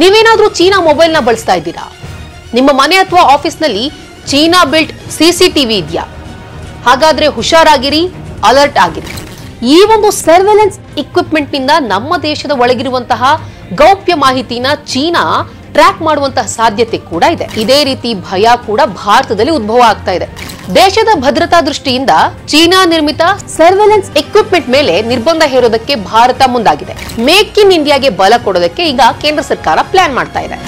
ನೀವೇನಾದ್ರೂ ಚೀನಾ ಮೊಬೈಲ್ನ ಬಳಸ್ತಾ ಇದ್ದೀರಾ ನಿಮ್ಮ ಮನೆ ಅಥವಾ ಆಫೀಸ್ನಲ್ಲಿ ಚೀನಾ ಬಿಲ್ಟ್ ಸಿಸಿಟಿವಿ ಇದೆಯಾ ಹಾಗಾದ್ರೆ ಹುಷಾರಾಗಿರಿ ಅಲರ್ಟ್ ಆಗಿರಿ ಈ ಒಂದು ಸರ್ವೆಲೆನ್ಸ್ ಇಕ್ವಿಪ್ಮೆಂಟ್ ನಿಂದ ನಮ್ಮ ದೇಶದ ಒಳಗಿರುವಂತಹ ಗೌಪ್ಯ ಮಾಹಿತಿನ ಚೀನಾ ಟ್ರ್ಯಾಕ್ ಮಾಡುವಂತಹ ಸಾಧ್ಯತೆ ಕೂಡ ಇದೆ ಇದೇ ರೀತಿ ಭಯ ಕೂಡ ಭಾರತದಲ್ಲಿ ಉದ್ಭವ ಆಗ್ತಾ ಇದೆ ದೇಶದ ಭದ್ರತಾ ದೃಷ್ಟಿಯಿಂದ ಚೀನಾ ನಿರ್ಮಿತ ಸರ್ವೆಲೆನ್ಸ್ ಎಕ್ವಿಪ್ಮೆಂಟ್ ಮೇಲೆ ನಿರ್ಬಂಧ ಹೇರೋದಕ್ಕೆ ಭಾರತ ಮುಂದಾಗಿದೆ ಮೇಕ್ ಇನ್ ಇಂಡಿಯಾಗೆ ಬಲ ಕೊಡೋದಕ್ಕೆ ಈಗ ಕೇಂದ್ರ ಸರ್ಕಾರ ಪ್ಲಾನ್ ಮಾಡ್ತಾ ಇದೆ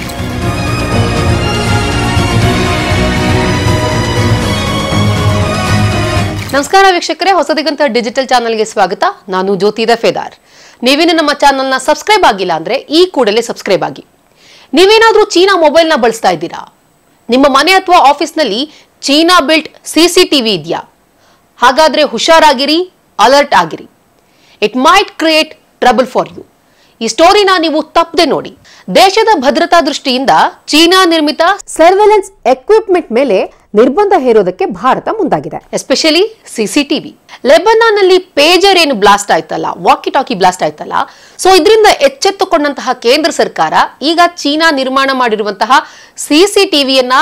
ನಮಸ್ಕಾರ ವೀಕ್ಷಕರೇ ಹೊಸದಿಗಂತ ಡಿಜಿಟಲ್ ಚಾನೆಲ್ಗೆ ಸ್ವಾಗತ ನಾನು ಜ್ಯೋತಿ ದಫೇದಾರ್ ನೀವೇನು ನಮ್ಮ ಚಾನಲ್ನ ಸಬ್ಸ್ಕ್ರೈಬ್ ಆಗಿಲ್ಲ ಅಂದ್ರೆ ಈ ಕೂಡಲೇ ಸಬ್ಸ್ಕ್ರೈಬ್ ಆಗಿ ನೀವೇನಾದ್ರೂ ಚೀನಾ ಮೊಬೈಲ್ನ ಬಳಸ್ತಾ ಇದ್ದೀರಾ ನಿಮ್ಮ ಮನೆ ಅಥವಾ ಆಫೀಸ್ನಲ್ಲಿ ಚೀನಾ ಬಿಲ್ಟ್ ಸಿಸಿಟಿವಿ ಇದೆಯಾ ಹಾಗಾದ್ರೆ ಹುಷಾರಾಗಿರಿ ಅಲರ್ಟ್ ಆಗಿರಿ it might create trouble for you ಈ ಸ್ಟೋರಿನ ನೀವು ತಪ್ಪದೆ ನೋಡಿ ದೇಶದ ಭದ್ರತಾ ದೃಷ್ಟಿಯಿಂದ ಚೀನಾ ನಿರ್ಮಿತ ಸರ್ವೆಲೆನ್ಸ್ ಎಕ್ವಿಪ್ಮೆಂಟ್ ಮೇಲೆ ನಿರ್ಬಂಧ ಹೇರೋದಕ್ಕೆ ಭಾರತ ಮುಂದಾಗಿದೆ ಎಸ್ಪೆಷಲಿ ಸಿಸಿಟಿವಿ ಲೆಬನಾನ್ ನಲ್ಲಿ ಪೇಜರ್ ಏನು ಬ್ಲಾಸ್ಟ್ ಆಯ್ತಲ್ಲ ವಾಕಿ ಟಾಕಿ ಬ್ಲಾಸ್ಟ್ ಆಯ್ತಲ್ಲ ಸೊ ಇದರಿಂದ ಎಚ್ಚೆತ್ತುಕೊಂಡಂತಹ ಕೇಂದ್ರ ಸರ್ಕಾರ ಈಗ ಚೀನಾ ನಿರ್ಮಾಣ ಮಾಡಿರುವಂತಹ ಸಿಸಿಟಿವಿಯನ್ನ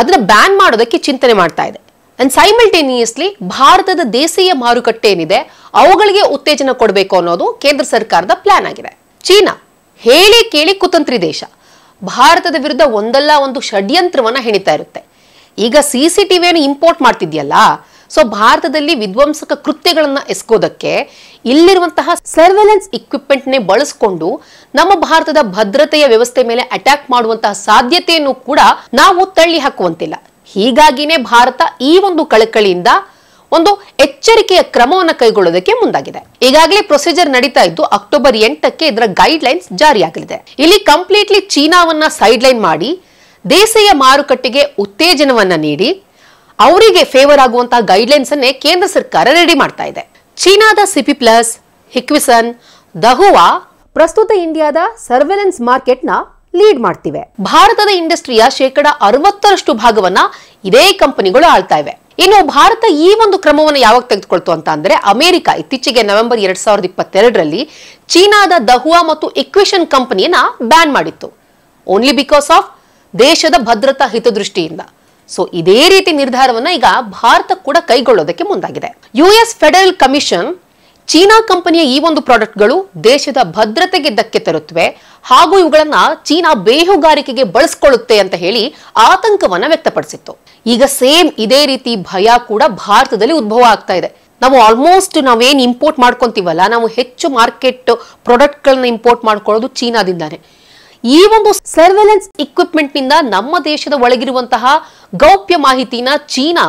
ಅದನ್ನ ಬ್ಯಾನ್ ಮಾಡೋದಕ್ಕೆ ಚಿಂತನೆ ಮಾಡ್ತಾ ಇದೆ ಅಂಡ್ ಸೈಮಲ್ಟೇನಿಯಸ್ಲಿ ಭಾರತದ ದೇಶೀಯ ಮಾರುಕಟ್ಟೆ ಏನಿದೆ ಅವುಗಳಿಗೆ ಉತ್ತೇಜನ ಕೊಡಬೇಕು ಅನ್ನೋದು ಕೇಂದ್ರ ಸರ್ಕಾರದ ಪ್ಲಾನ್ ಆಗಿದೆ ಚೀನಾ ಹೇಳಿ ಕೇಳಿ ಕುತಂತ್ರಿ ದೇಶ ಭಾರತದ ವಿರುದ್ಧ ಒಂದಲ್ಲ ಒಂದು ಷಡ್ಯಂತ್ರವನ್ನ ಹೆಣಿತಾ ಇರುತ್ತೆ ಈಗ ಸಿ ಸಿ ಇಂಪೋರ್ಟ್ ಮಾಡ್ತಿದ್ಯಲ್ಲ ಸೊ ಭಾರತದಲ್ಲಿ ವಿಧ್ವಂಸಕ ಕೃತ್ಯಗಳನ್ನ ಎಸ್ಕೋದಕ್ಕೆ ಇಲ್ಲಿರುವಂತಹ ಸರ್ವೆಲೆನ್ಸ್ ಇಕ್ವಿಪ್ಮೆಂಟ್ ನೇ ಬಳಸಿಕೊಂಡು ನಮ್ಮ ಭಾರತದ ಭದ್ರತೆಯ ವ್ಯವಸ್ಥೆ ಮೇಲೆ ಅಟ್ಯಾಕ್ ಮಾಡುವಂತಹ ಸಾಧ್ಯತೆಯನ್ನು ಕೂಡ ನಾವು ತಳ್ಳಿ ಹಾಕುವಂತಿಲ್ಲ ಹೀಗಾಗಿನೇ ಭಾರತ ಈ ಒಂದು ಕಳಕಳಿಯಿಂದ ಒಂದು ಎಚ್ಚರಿಕೆಯ ಕ್ರಮವನ್ನು ಕೈಗೊಳ್ಳೋದಕ್ಕೆ ಮುಂದಾಗಿದೆ ಈಗಾಗಲೇ ಪ್ರೊಸೀಜರ್ ನಡೀತಾ ಇದ್ದು ಅಕ್ಟೋಬರ್ ಎಂಟಕ್ಕೆ ಇದರ ಗೈಡ್ ಲೈನ್ಸ್ ಜಾರಿಯಾಗಲಿದೆ ಇಲ್ಲಿ ಕಂಪ್ಲೀಟ್ಲಿ ಚೀನಾವನ್ನ ಸೈಡ್ ಲೈನ್ ಮಾಡಿ ದೇಶೀಯ ಮಾರುಕಟ್ಟೆಗೆ ಉತ್ತೇಜನವನ್ನ ನೀಡಿ ಅವರಿಗೆ ಫೇವರ್ ಆಗುವಂತಹ ಗೈಡ್ಲೈನ್ಸ್ ಅನ್ನೇ ಕೇಂದ್ರ ಸರ್ಕಾರ ರೆಡಿ ಮಾಡ್ತಾ ಇದೆ ಚೀನಾದ ಸಿಪಿ ಪ್ಲಸ್ ಹಿಕ್ವಿಸನ್ ದಹುವಾ ಪ್ರಸ್ತುತ ಇಂಡಿಯಾದ ಸರ್ವೆಲೆನ್ಸ್ ಮಾರ್ಕೆಟ್ ನ ಲೀಡ್ ಮಾಡ್ತಿವೆ ಭಾರತದ ಇಂಡಸ್ಟ್ರಿಯ ಶೇಕಡ ಅರವತ್ತರಷ್ಟು ಭಾಗವನ್ನ ಇದೇ ಕಂಪನಿಗಳು ಆಳ್ತಾ ಇವೆ ಇನ್ನು ಭಾರತ ಈ ಒಂದು ಕ್ರಮವನ್ನು ಯಾವಾಗ ತೆಗೆದುಕೊಳ್ತು ಅಂತ ಅಂದ್ರೆ ಅಮೆರಿಕ ಇತ್ತೀಚೆಗೆ ನವೆಂಬರ್ ಎರಡ್ ಸಾವಿರದ ಇಪ್ಪತ್ತೆರಡರಲ್ಲಿ ಚೀನಾದ ದಹುವಾ ಮತ್ತು ಇಕ್ವಿಷನ್ ಕಂಪನಿಯನ್ನ ಬ್ಯಾನ್ ಮಾಡಿತ್ತು ಓನ್ಲಿ ಬಿಕಾಸ್ ಆಫ್ ದೇಶದ ಭದ್ರತಾ ಹಿತದೃಷ್ಟಿಯಿಂದ ಸೊ ಇದೇ ರೀತಿ ನಿರ್ಧಾರವನ್ನ ಈಗ ಭಾರತ ಕೂಡ ಕೈಗೊಳ್ಳೋದಕ್ಕೆ ಮುಂದಾಗಿದೆ ಯುಎಸ್ ಫೆಡರಲ್ ಕಮಿಷನ್ ಚೀನಾ ಕಂಪನಿಯ ಈ ಒಂದು ಪ್ರಾಡಕ್ಟ್ಗಳು ದೇಶದ ಭದ್ರತೆಗೆ ಧಕ್ಕೆ ತರುತ್ತವೆ ಹಾಗೂ ಇವುಗಳನ್ನ ಚೀನಾ ಬೇಹುಗಾರಿಕೆಗೆ ಬಳಸ್ಕೊಳ್ಳುತ್ತೆ ಅಂತ ಹೇಳಿ ಆತಂಕವನ್ನ ವ್ಯಕ್ತಪಡಿಸಿತ್ತು ಈಗ ಸೇಮ್ ಇದೇ ರೀತಿ ಭಯ ಕೂಡ ಭಾರತದಲ್ಲಿ ಉದ್ಭವ ಆಗ್ತಾ ಇದೆ ನಾವು ಆಲ್ಮೋಸ್ಟ್ ನಾವೇನು ಇಂಪೋರ್ಟ್ ಮಾಡ್ಕೊಂತೀವಲ್ಲ ನಾವು ಹೆಚ್ಚು ಮಾರ್ಕೆಟ್ ಪ್ರಾಡಕ್ಟ್ಗಳನ್ನ ಇಂಪೋರ್ಟ್ ಮಾಡ್ಕೊಳ್ಳೋದು ಚೀನಾದಿಂದಾನೆ ಈ ಒಂದು ಸರ್ವೆಲೆನ್ಸ್ ಇಕ್ವಿಪ್ಮೆಂಟ್ ನಿಂದ ನಮ್ಮ ದೇಶದ ಒಳಗಿರುವಂತಹ ಗೌಪ್ಯ ಮಾಹಿತಿನ ಚೀನಾ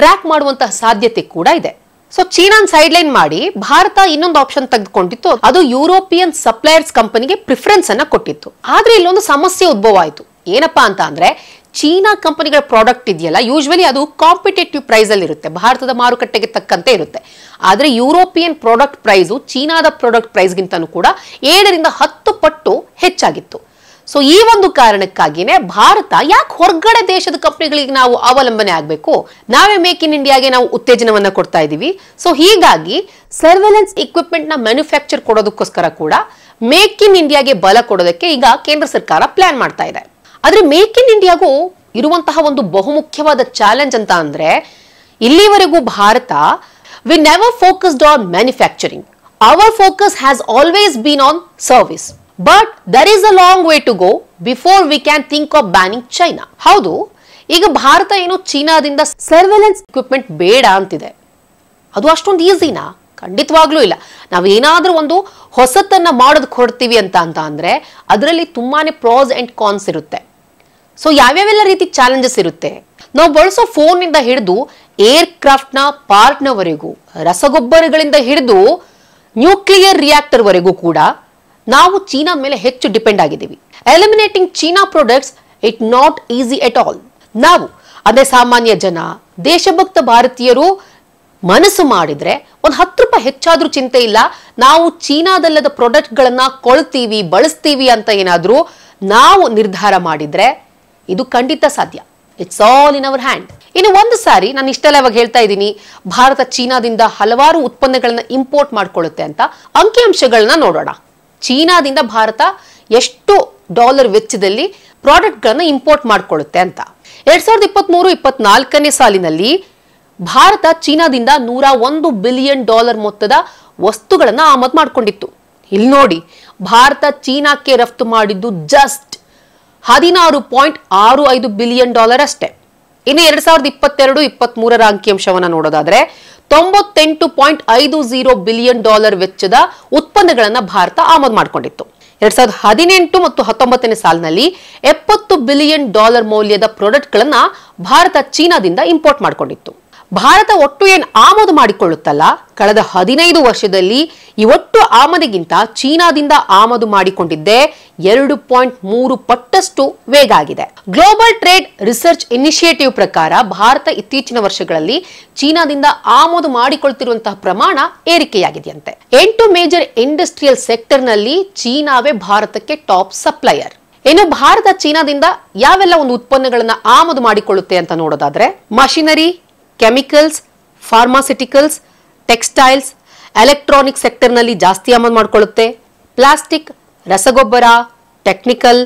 ಟ್ರ್ಯಾಕ್ ಮಾಡುವಂತಹ ಸಾಧ್ಯತೆ ಕೂಡ ಇದೆ ಸೊ ಚೀನಾನ್ ಸೈಡ್ ಲೈನ್ ಮಾಡಿ ಭಾರತ ಇನ್ನೊಂದು ಆಪ್ಷನ್ ತೆಗೆದುಕೊಂಡಿತ್ತು ಅದು ಯುರೋಪಿಯನ್ ಸಪ್ಲೈಯರ್ಸ್ ಕಂಪನಿಗೆ ಪ್ರಿಫರೆನ್ಸ್ ಅನ್ನ ಕೊಟ್ಟಿತ್ತು ಆದ್ರೆ ಇಲ್ಲೊಂದು ಸಮಸ್ಯೆ ಉದ್ಭವ ಆಯಿತು ಏನಪ್ಪಾ ಅಂತ ಅಂದ್ರೆ ಚೀನಾ ಕಂಪನಿಗಳ ಪ್ರಾಡಕ್ಟ್ ಇದೆಯಲ್ಲ ಯೂಶ್ವಲಿ ಅದು ಕಾಂಪಿಟೇಟಿವ್ ಪ್ರೈಸ್ ಅಲ್ಲಿ ಇರುತ್ತೆ ಭಾರತದ ಮಾರುಕಟ್ಟೆಗೆ ತಕ್ಕಂತೆ ಇರುತ್ತೆ ಆದ್ರೆ ಯುರೋಪಿಯನ್ ಪ್ರಾಡಕ್ಟ್ ಪ್ರೈಸ್ ಚೀನಾದ ಪ್ರಾಡಕ್ಟ್ ಪ್ರೈಸ್ಗಿಂತನೂ ಕೂಡ ಏಳರಿಂದ ಹತ್ತು ಪಟ್ಟು ಹೆಚ್ಚಾಗಿತ್ತು ಸೊ ಈ ಒಂದು ಕಾರಣಕ್ಕಾಗಿನೇ ಭಾರತ ಯಾಕೆ ಹೊರಗಡೆ ದೇಶದ ಕಂಪ್ನಿಗಳಿಗೆ ನಾವು ಅವಲಂಬನೆ ಆಗಬೇಕು ನಾವೇ ಮೇಕ್ ಇನ್ ಇಂಡಿಯಾಗೆ ನಾವು ಉತ್ತೇಜನವನ್ನ ಕೊಡ್ತಾ ಇದ್ದೀವಿ ಸೊ ಹೀಗಾಗಿ ಸರ್ವೆಲೆನ್ಸ್ ಇಕ್ವಿಪ್ಮೆಂಟ್ ನ ಮ್ಯಾನುಫ್ಯಾಕ್ಚರ್ ಕೊಡೋದಕ್ಕೋಸ್ಕರ ಕೂಡ ಮೇಕ್ ಇನ್ ಇಂಡಿಯಾಗೆ ಬಲ ಕೊಡೋದಕ್ಕೆ ಈಗ ಕೇಂದ್ರ ಸರ್ಕಾರ ಪ್ಲಾನ್ ಮಾಡ್ತಾ ಇದೆ ಆದ್ರೆ ಮೇಕ್ ಇನ್ ಇಂಡಿಯಾಗೂ ಇರುವಂತಹ ಒಂದು ಬಹುಮುಖ್ಯವಾದ ಚಾಲೆಂಜ್ ಅಂತ ಅಂದ್ರೆ ಇಲ್ಲಿವರೆಗೂ Bharat we never focused on manufacturing our focus has always been on service but there is a long way to go before we can think of banning China ಹೌದು ಈಗ ಭಾರತ ಏನು ಚೀನಾದಿಂದ ಸರ್ವೆಲೆನ್ಸ್ ಇಕ್ವಿಪ್ಮೆಂಟ್ ಬೇಡ ಅಂತಿದೆ ಅದು ಅಷ್ಟೊಂದು ಈಸಿನಾ ಖಂಡಿತವಾಗ್ಲೂ ಇಲ್ಲ ನಾವು ಏನಾದರೂ ಒಂದು ಹೊಸತನ್ನು ಮಾಡೋದು ಕೊಡ್ತೀವಿ ಅಂತ ಅಂತ ಅಂದರೆ ಅದರಲ್ಲಿ ತುಂಬಾ ಪ್ರಾಸ್ ಆ್ಯಂಡ್ ಕಾನ್ಸ್ ಇರುತ್ತೆ ಸೊ ಯಾವ್ಯಾವೆಲ್ಲ ರೀತಿ ಚಾಲೆಂಜಸ್ ಇರುತ್ತೆ ನಾವು ಬಳಸೋ ಫೋನಿಂದ ಹಿಡಿದು ಏರ್ ಪಾರ್ಟ್ನವರೆಗೂ ರಸಗೊಬ್ಬರಗಳಿಂದ ಹಿಡಿದು ನ್ಯೂಕ್ಲಿಯರ್ ರಿಯಾಕ್ಟರ್ವರೆಗೂ ಕೂಡ ನಾವು ಚೀನಾ ಮೇಲೆ ಹೆಚ್ಚು ಡಿಪೆಂಡ್ ಆಗಿದ್ದೀವಿ eliminating China products it not easy at all ನಾವು ಅದೇ ಸಾಮಾನ್ಯ ಜನ ದೇಶಭಕ್ತ ಭಾರತೀಯರು ಮನಸ್ಸು ಮಾಡಿದ್ರೆ ಒಂದು ಹತ್ತು ರೂಪಾಯಿ ಹೆಚ್ಚಾದ್ರೂ ಚಿಂತೆ ಇಲ್ಲ ನಾವು ಚೀನಾದಲ್ಲದ ಪ್ರಾಡಕ್ಟ್ಗಳನ್ನ ಕೊಳ್ತೀವಿ ಬಳಸ್ತೀವಿ ಅಂತ ಏನಾದರೂ ನಾವು ನಿರ್ಧಾರ ಮಾಡಿದ್ರೆ ಇದು ಖಂಡಿತ ಸಾಧ್ಯ it's all in our hand ಇನ್ನು ಒಂದು ಸಾರಿ ನಾನು ಇವಾಗ ಹೇಳ್ತಾ ಇದ್ದೀನಿ ಭಾರತ ಚೀನಾದಿಂದ ಹಲವಾರು ಉತ್ಪನ್ನಗಳನ್ನ ಇಂಪೋರ್ಟ್ ಮಾಡ್ಕೊಳ್ಳುತ್ತೆ ಅಂತ ಅಂಕಿಅಂಶಗಳನ್ನ ನೋಡೋಣ ಚೀನಾದಿಂದ ಭಾರತ ಎಷ್ಟು ಡಾಲರ್ ವೆಚ್ಚದಲ್ಲಿ ಪ್ರಾಡಕ್ಟ್ಗಳನ್ನು ಇಂಪೋರ್ಟ್ ಮಾಡಿಕೊಳ್ಳುತ್ತೆ ಅಂತ ಎರಡ್ ಸಾವಿರದ ಇಪ್ಪತ್ತ್ಮೂರು ಇಪ್ಪತ್ನಾಲ್ಕನೇ ಸಾಲಿನಲ್ಲಿ ಭಾರತ ಚೀನಾದಿಂದ ನೂರ ಒಂದು ಬಿಲಿಯನ್ ಡಾಲರ್ ಮೊತ್ತದ ವಸ್ತುಗಳನ್ನು ಆಮದು ಮಾಡಿಕೊಂಡಿತ್ತು ಇಲ್ಲಿ ನೋಡಿ ಭಾರತ ಚೀನಾಕ್ಕೆ ರಫ್ತು ಮಾಡಿದ್ದು ಜಸ್ಟ್ ಹದಿನಾರು ಪಾಯಿಂಟ್ ಆರು ಐದು ಬಿಲಿಯನ್ ಡಾಲರ್ ಅಷ್ಟೇ ಇನ್ನು ಎರಡ್ ಸಾವಿರದ ಇಪ್ಪತ್ತೆರಡು ಇಪ್ಪತ್ತ್ ಮೂರರ ಅಂಕಿಅಂಶವನ್ನು ನೋಡೋದಾದ್ರೆ ತೊಂಬತ್ತೆಂಟು ಪಾಯಿಂಟ್ ಐದು ಜೀರೋ ಬಿಲಿಯನ್ ಡಾಲರ್ ವೆಚ್ಚದ ಉತ್ಪನ್ನಗಳನ್ನು ಭಾರತ ಆಮದು ಮಾಡಿಕೊಂಡಿತ್ತು ಎರಡ್ ಸಾವಿರದ ಹದಿನೆಂಟು ಮತ್ತು ಹತ್ತೊಂಬತ್ತನೇ ಸಾಲಿನಲ್ಲಿ ಎಪ್ಪತ್ತು ಬಿಲಿಯನ್ ಡಾಲರ್ ಮೌಲ್ಯದ ಪ್ರಾಡಕ್ಟ್ಗಳನ್ನು ಭಾರತ ಚೀನಾದಿಂದ ಇಂಪೋರ್ಟ್ ಮಾಡಿಕೊಂಡಿತ್ತು ಭಾರತ ಒಟ್ಟು ಏನ್ ಆಮದು ಮಾಡಿಕೊಳ್ಳುತ್ತಲ್ಲ ಕಳೆದ ಹದಿನೈದು ವರ್ಷದಲ್ಲಿ ಇವತ್ತು ಆಮದಿಗಿಂತ ಚೀನಾದಿಂದ ಆಮದು ಮಾಡಿಕೊಂಡಿದ್ದೇ ಎರಡು ಪಾಯಿಂಟ್ ಮೂರು ಪಟ್ಟಷ್ಟು ವೇಗ ಆಗಿದೆ ಗ್ಲೋಬಲ್ ಟ್ರೇಡ್ ರಿಸರ್ಚ್ ಇನಿಷಿಯೇಟಿವ್ ಪ್ರಕಾರ ಭಾರತ ಇತ್ತೀಚಿನ ವರ್ಷಗಳಲ್ಲಿ ಚೀನಾದಿಂದ ಆಮದು ಮಾಡಿಕೊಳ್ತಿರುವಂತಹ ಪ್ರಮಾಣ ಏರಿಕೆಯಾಗಿದೆಯಂತೆ ಎಂಟು ಮೇಜರ್ ಇಂಡಸ್ಟ್ರಿಯಲ್ ಸೆಕ್ಟರ್ ನಲ್ಲಿ ಚೀನಾವೇ ಭಾರತಕ್ಕೆ ಟಾಪ್ ಸಪ್ಲೈಯರ್ ಇನ್ನು ಭಾರತ ಚೀನಾದಿಂದ ಯಾವೆಲ್ಲ ಒಂದು ಉತ್ಪನ್ನಗಳನ್ನ ಆಮದು ಮಾಡಿಕೊಳ್ಳುತ್ತೆ ಅಂತ ನೋಡೋದಾದ್ರೆ machinery chemicals pharmaceuticals textiles electronic ಸೆಕ್ಟರ್ನಲ್ಲಿ ಜಾಸ್ತಿ ಆಮದು ಮಾಡಿಕೊಳ್ಳುತ್ತೆ ಪ್ಲಾಸ್ಟಿಕ್ ರಸಗೊಬ್ಬರ ಟೆಕ್ನಿಕಲ್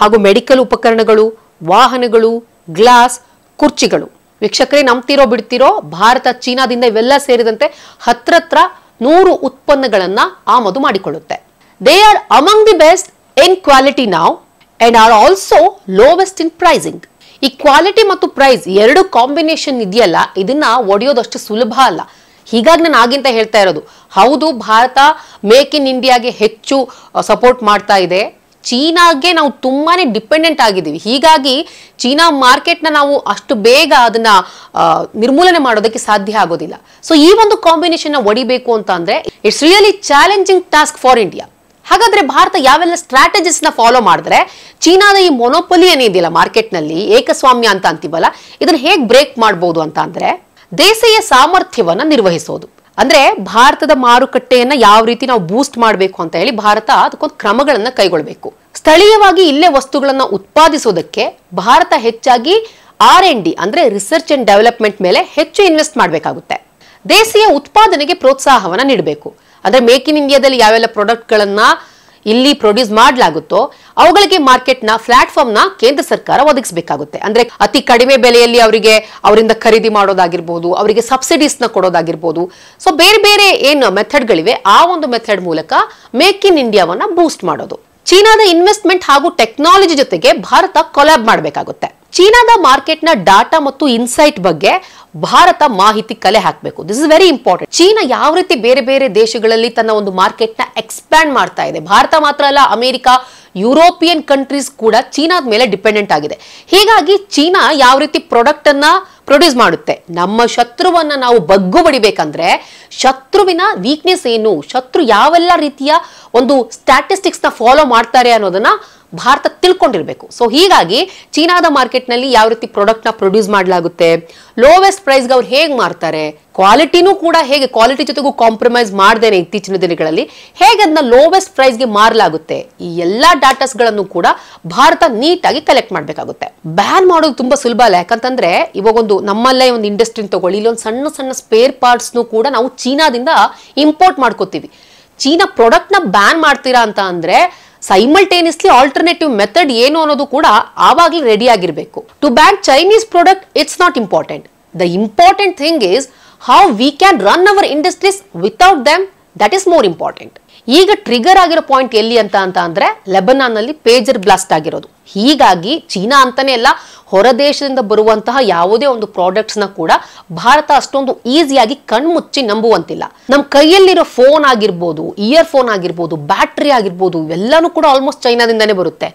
ಹಾಗೂ ಮೆಡಿಕಲ್ ಉಪಕರಣಗಳು ವಾಹನಗಳು ಗ್ಲಾಸ್ ಕುರ್ಚಿಗಳು ವೀಕ್ಷಕರೇ ನಂಬ್ತಿರೋ ಬಿಡ್ತಿರೋ ಭಾರತ ಚೀನಾದಿಂದ ಇವೆಲ್ಲ ಸೇರಿದಂತೆ ಹತ್ರತ್ರ ನೂರು ಉತ್ಪನ್ನಗಳನ್ನು ಆಮದು ಮಾಡಿಕೊಳ್ಳುತ್ತೆ they are among the best in quality ನಾವ್ and are also lowest in pricing ಈ ಕ್ವಾಲಿಟಿ ಮತ್ತು ಪ್ರೈಸ್ ಎರಡು ಕಾಂಬಿನೇಷನ್ ಇದೆಯಲ್ಲ ಇದನ್ನ ಒಡೆಯೋದಷ್ಟು ಸುಲಭ ಅಲ್ಲ ಹೀಗಾಗಿ ನಾನು ಆಗಿಂತ ಹೇಳ್ತಾ ಇರೋದು ಹೌದು ಭಾರತ ಮೇಕ್ ಇನ್ ಇಂಡಿಯಾಗೆ ಹೆಚ್ಚು ಸಪೋರ್ಟ್ ಮಾಡ್ತಾ ಇದೆ ಚೀನಾಗೆ ನಾವು ತುಂಬಾನೇ ಡಿಪೆಂಡೆಂಟ್ ಆಗಿದ್ದೀವಿ ಹೀಗಾಗಿ ಚೀನಾ ಮಾರ್ಕೆಟ್ನ ನಾವು ಅಷ್ಟು ಬೇಗ ಅದನ್ನ ನಿರ್ಮೂಲನೆ ಮಾಡೋದಕ್ಕೆ ಸಾಧ್ಯ ಆಗೋದಿಲ್ಲ ಸೊ ಈ ಒಂದು ಕಾಂಬಿನೇಷನ್ನ ಒಡಿಬೇಕು ಅಂತ ಅಂದ್ರೆ it's really challenging task for India ಹಾಗಾದ್ರೆ ಭಾರತ ಯಾವೆಲ್ಲ ಸ್ಟ್ರಾಟಜಿಸ್ ನ ಫಾಲೋ ಮಾಡಿದ್ರೆ ಚೀನಾದ ಈ ಮೊನೋಪೊಲಿ ಏನಿದೆಯಲ್ಲ ಮಾರ್ಕೆಟ್ ನಲ್ಲಿ ಏಕಸ್ವಾಮ್ಯ ಅಂತ ಅಂತೀವಲ್ಲ ಇದನ್ನ ಹೇಗೆ ಬ್ರೇಕ್ ಮಾಡಬಹುದು ಅಂತ ಅಂದ್ರೆ ದೇಸೆಯ ಸಾಮರ್ಥ್ಯವನ್ನ ನಿರ್ವಹಿಸೋದು ಅಂದ್ರೆ ಭಾರತದ ಮಾರುಕಟ್ಟೆಯನ್ನ ಯಾವ ರೀತಿ ನಾವು ಬೂಸ್ಟ್ ಮಾಡಬೇಕು ಅಂತ ಹೇಳಿ ಭಾರತ ಅದಕ್ಕೊಂದು ಕ್ರಮಗಳನ್ನ ಕೈಗೊಳ್ಳಬೇಕು ಸ್ಥಳೀಯವಾಗಿ ಇಲ್ಲೇ ವಸ್ತುಗಳನ್ನ ಉತ್ಪಾದಿಸೋದಕ್ಕೆ ಭಾರತ ಹೆಚ್ಚಾಗಿ ಆರ್ ಎನ್ ಡಿ ಅಂದ್ರೆ ರಿಸರ್ಚ್ ಅಂಡ್ ಡೆವಲಪ್ಮೆಂಟ್ ಮೇಲೆ ಹೆಚ್ಚು ಇನ್ವೆಸ್ಟ್ ಮಾಡಬೇಕಾಗುತ್ತೆ ದೇಸಿಯ ಉತ್ಪಾದನೆಗೆ ಪ್ರೋತ್ಸಾಹವನ್ನ ನೀಡಬೇಕು ಅಂದ್ರೆ ಮೇಕ್ ಇನ್ ಇಂಡಿಯಾದಲ್ಲಿ ಯಾವೆಲ್ಲ ಪ್ರಾಡಕ್ಟ್ಗಳನ್ನ ಇಲ್ಲಿ ಪ್ರೊಡ್ಯೂಸ್ ಮಾಡಲಾಗುತ್ತೋ ಅವುಗಳಿಗೆ ಮಾರ್ಕೆಟ್ ನ ಪ್ಲಾಟ್ಫಾರ್ಮ್ ನ ಕೇಂದ್ರ ಸರ್ಕಾರ ಒದಗಿಸಬೇಕಾಗುತ್ತೆ ಅಂದ್ರೆ ಅತಿ ಕಡಿಮೆ ಬೆಲೆಯಲ್ಲಿ ಅವರಿಗೆ ಅವರಿಂದ ಖರೀದಿ ಮಾಡೋದಾಗಿರ್ಬೋದು ಅವರಿಗೆ ಸಬ್ಸಿಡೀಸ್ ನ ಕೊಡೋದಾಗಿರ್ಬೋದು ಸೊ ಬೇರೆ ಬೇರೆ ಏನು ಮೆಥಡ್ಗಳಿವೆ ಆ ಒಂದು ಮೆಥಡ್ ಮೂಲಕ ಮೇಕ್ ಇನ್ ಇಂಡಿಯಾವನ್ನ ಬೂಸ್ಟ್ ಮಾಡೋದು ಚೀನಾದ ಇನ್ವೆಸ್ಟ್ಮೆಂಟ್ ಹಾಗೂ ಟೆಕ್ನಾಲಜಿ ಜೊತೆಗೆ ಭಾರತ ಕೊಲಾಬ್ ಮಾಡಬೇಕಾಗುತ್ತೆ ಚೀನಾದ ಮಾರ್ಕೆಟ್ನ ಡಾಟಾ ಮತ್ತು ಇನ್ಸೈಟ್ ಬಗ್ಗೆ ಭಾರತ ಮಾಹಿತಿ ಕಲೆ ಹಾಕಬೇಕು this is very important China ಯಾವ ರೀತಿ ಬೇರೆ ಬೇರೆ ದೇಶಗಳಲ್ಲಿ ತನ್ನ ಒಂದು ಮಾರ್ಕೆಟ್ನ ಎಕ್ಸ್ಪ್ಯಾಂಡ್ ಮಾಡ್ತಾ ಇದೆ ಭಾರತ ಮಾತ್ರ ಅಲ್ಲ ಅಮೆರಿಕ ಯುರೋಪಿಯನ್ ಕಂಟ್ರೀಸ್ ಕೂಡ ಚೀನಾದ ಮೇಲೆ ಡಿಪೆಂಡೆಂಟ್ ಆಗಿದೆ ಹೀಗಾಗಿ ಚೀನಾ ಯಾವ ರೀತಿ ಪ್ರಾಡಕ್ಟ್ ಅನ್ನ ಪ್ರೊಡ್ಯೂಸ್ ಮಾಡುತ್ತೆ ನಮ್ಮ ಶತ್ರುವನ್ನ ನಾವು ಬಗ್ಗು ಬಡಿಬೇಕಂದ್ರೆ ಶತ್ರುವಿನ ವೀಕ್ನೆಸ್ ಏನು ಶತ್ರು ಯಾವೆಲ್ಲ ರೀತಿಯ ಒಂದು ಸ್ಟಾಟಿಸ್ಟಿಕ್ಸ್ ನ ಫಾಲೋ ಮಾಡ್ತಾರೆ ಅನ್ನೋದನ್ನ ಭಾರತ ತಿಳ್ಕೊಂಡಿರಬೇಕು ಸೊ ಹೀಗಾಗಿ ಚೀನಾದ ಮಾರ್ಕೆಟ್ನಲ್ಲಿ ಯಾವ ರೀತಿ ಪ್ರಾಡಕ್ಟ್ನ ಪ್ರೊಡ್ಯೂಸ್ ಮಾಡಲಾಗುತ್ತೆ ಲೋವೆಸ್ಟ್ ಪ್ರೈಸ್ಗೆ ಅವ್ರು ಹೇಗೆ ಮಾರ್ತಾರೆ ಕ್ವಾಲಿಟಿನೂ ಕೂಡ ಹೇಗೆ ಕ್ವಾಲಿಟಿ ಜೊತೆಗೂ ಕಾಂಪ್ರಮೈಸ್ ಮಾಡ್ದೇನೆ ಇತ್ತೀಚಿನ ದಿನಗಳಲ್ಲಿ ಹೇಗೆ ಅದನ್ನ ಲೋವೆಸ್ಟ್ ಪ್ರೈಸ್ಗೆ ಮಾರಲಾಗುತ್ತೆ ಈ ಎಲ್ಲ ಡಾಟಾಸ್ಗಳನ್ನು ಕೂಡ ಭಾರತ ನೀಟಾಗಿ ಕಲೆಕ್ಟ್ ಮಾಡಬೇಕಾಗುತ್ತೆ ಬ್ಯಾನ್ ಮಾಡೋದು ತುಂಬ ಸುಲಭ ಅಲ್ಲ ಯಾಕಂತಂದ್ರೆ ಇವಾಗೊಂದು ನಮ್ಮಲ್ಲೇ ಒಂದು ಇಂಡಸ್ಟ್ರಿ ತಗೊಳ್ಳಿ ಇಲ್ಲೊಂದು ಸಣ್ಣ ಸಣ್ಣ ಸ್ಪೇರ್ ಪಾರ್ಟ್ಸ್ನು ಕೂಡ ನಾವು ಚೀನಾದಿಂದ ಇಂಪೋರ್ಟ್ ಮಾಡ್ಕೋತೀವಿ ಚೀನಾ ಪ್ರಾಡಕ್ಟ್ನ ಬ್ಯಾನ್ ಮಾಡ್ತೀರಾ ಅಂತ ಅಂದರೆ ಸೈಮಲ್ಟೇನಿಯಸ್ಲಿ ಆಲ್ಟರ್ನೇಟಿವ್ ಮೆಥಡ್ ಏನು ಅನ್ನೋದು ಕೂಡ ಆವಾಗಲೇ ರೆಡಿ ಆಗಿರಬೇಕು to ban Chinese product it's not important the important thing is how we can run our industries without them that is more important ಈಗ ಟ್ರಿಗರ್ ಆಗಿರೋ ಪಾಯಿಂಟ್ ಎಲ್ಲಿ ಅಂತ ಅಂತ ಅಂದ್ರೆ ಲೆಬನಾನ್ ನಲ್ಲಿ ಪೇಜರ್ ಬ್ಲಾಸ್ಟ್ ಆಗಿರೋದು ಹೀಗಾಗಿ ಚೀನಾ ಅಂತಾನೆ ಅಲ್ಲ ಹೊರದೇಶದಿಂದ ಬರುವಂತಹ ಯಾವುದೇ ಒಂದು ಪ್ರಾಡಕ್ಟ್ಸ್ನ ಕೂಡ ಭಾರತ ಅಷ್ಟೊಂದು ಈಸಿಯಾಗಿ ಕಣ್ಮುಚ್ಚಿ ನಂಬುವಂತಿಲ್ಲ ನಮ್ಮ ಕೈಯಲ್ಲಿರೋ ಫೋನ್ ಆಗಿರ್ಬೋದು ಇಯರ್ ಫೋನ್ ಆಗಿರ್ಬೋದು ಬ್ಯಾಟ್ರಿ ಆಗಿರ್ಬೋದು ಎಲ್ಲಾನು ಕೂಡ ಆಲ್ಮೋಸ್ಟ್ ಚೈನಾದಿಂದಾನೇ ಬರುತ್ತೆ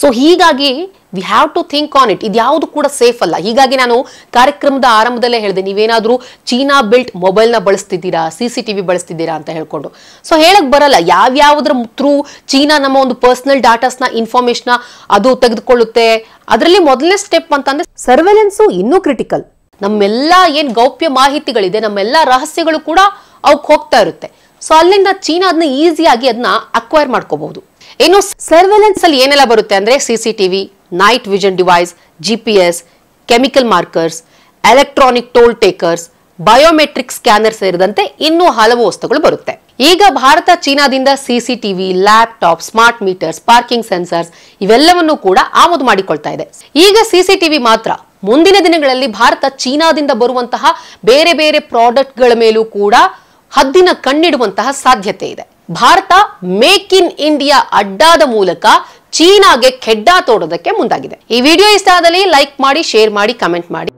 ಸೊ ಹೀಗಾಗಿ we have to think on it ಇದ್ಯಾವುದು ಕೂಡ ಸೇಫ್ ಅಲ್ಲ ಹೀಗಾಗಿ ನಾನು ಕಾರ್ಯಕ್ರಮದ ಆರಂಭದಲ್ಲೇ ಹೇಳಿದೆ ನೀವೇನಾದರೂ ಚೀನಾ ಬಿಲ್ಟ್ ಮೊಬೈಲ್ನ ಬಳಸ್ತಿದ್ದೀರಾ ಸಿ ಸಿ ಟಿ ವಿ ಬಳಸ್ತಿದ್ದೀರಾ ಅಂತ ಹೇಳ್ಕೊಂಡು ಸೊ ಹೇಳಕ್ ಬರಲ್ಲ ಯಾವ್ಯಾವುದ್ರ ಥ್ರೂ ಚೀನಾ ನಮ್ಮ ಒಂದು ಪರ್ಸನಲ್ ಡಾಟಾಸ್ನ ಇನ್ಫಾರ್ಮೇಶನ್ ಅದು ತೆಗೆದುಕೊಳ್ಳುತ್ತೆ ಅದರಲ್ಲಿ ಮೊದಲನೇ ಸ್ಟೆಪ್ ಅಂತಂದ್ರೆ ಸರ್ವೆಲೆನ್ಸು ಇನ್ನೂ ಕ್ರಿಟಿಕಲ್ ನಮ್ಮೆಲ್ಲ ಏನು ಗೌಪ್ಯ ಮಾಹಿತಿಗಳಿದೆ ನಮ್ಮೆಲ್ಲ ರಹಸ್ಯಗಳು ಕೂಡ ಅವಕ್ಕೆ ಹೋಗ್ತಾ ಇರುತ್ತೆ ಸೊ ಅಲ್ಲಿಂದ ಚೀನಾ ಅದನ್ನ ಈಸಿಯಾಗಿ ಅದನ್ನ ಅಕ್ವೈರ್ ಮಾಡ್ಕೋಬಹುದು ಇನ್ನು ಸರ್ವೆಲೆನ್ಸ್ ಅಲ್ಲಿ ಏನೆಲ್ಲ ಬರುತ್ತೆ ಅಂದ್ರೆ CCTV night vision device GPS chemical markers electronic toll takers biometric scanner ಸೇರಿದಂತೆ ಇನ್ನೂ ಹಲವು ವಸ್ತುಗಳು ಬರುತ್ತೆ ಈಗ ಭಾರತ ಚೀನಾದಿಂದ CCTV laptop smart meters parking sensors ಇವೆಲ್ಲವನ್ನೂ ಕೂಡ ಆಮದು ಮಾಡಿಕೊಳ್ತಾ ಇದೆ ಈಗ ಸಿಸಿಟಿವಿ ಮಾತ್ರ ಮುಂದಿನ ದಿನಗಳಲ್ಲಿ ಭಾರತ ಚೀನಾದಿಂದ ಬರುವಂತಹ ಬೇರೆ ಬೇರೆ ಪ್ರಾಡಕ್ಟ್ಗಳ ಮೇಲೂ ಕೂಡ ಹದ್ದಿನ ಕಣ್ಣಿಡುವಂತಹ ಸಾಧ್ಯತೆ ಇದೆ ಭಾರತ ಮೇಕ್ ಇನ್ ಇಂಡಿಯಾ ಅಡ್ಡಾದ ಮೂಲಕ ಚೀನಾಗೆ ಖೆಡ್ಡಾ ತೋಡೋದಕ್ಕೆ ಮುಂದಾಗಿದೆ ಈ ವಿಡಿಯೋ ಇಷ್ಟ ಆದಲ್ಲಿ ಲೈಕ್ ಮಾಡಿ ಶೇರ್ ಮಾಡಿ ಕಮೆಂಟ್ ಮಾಡಿ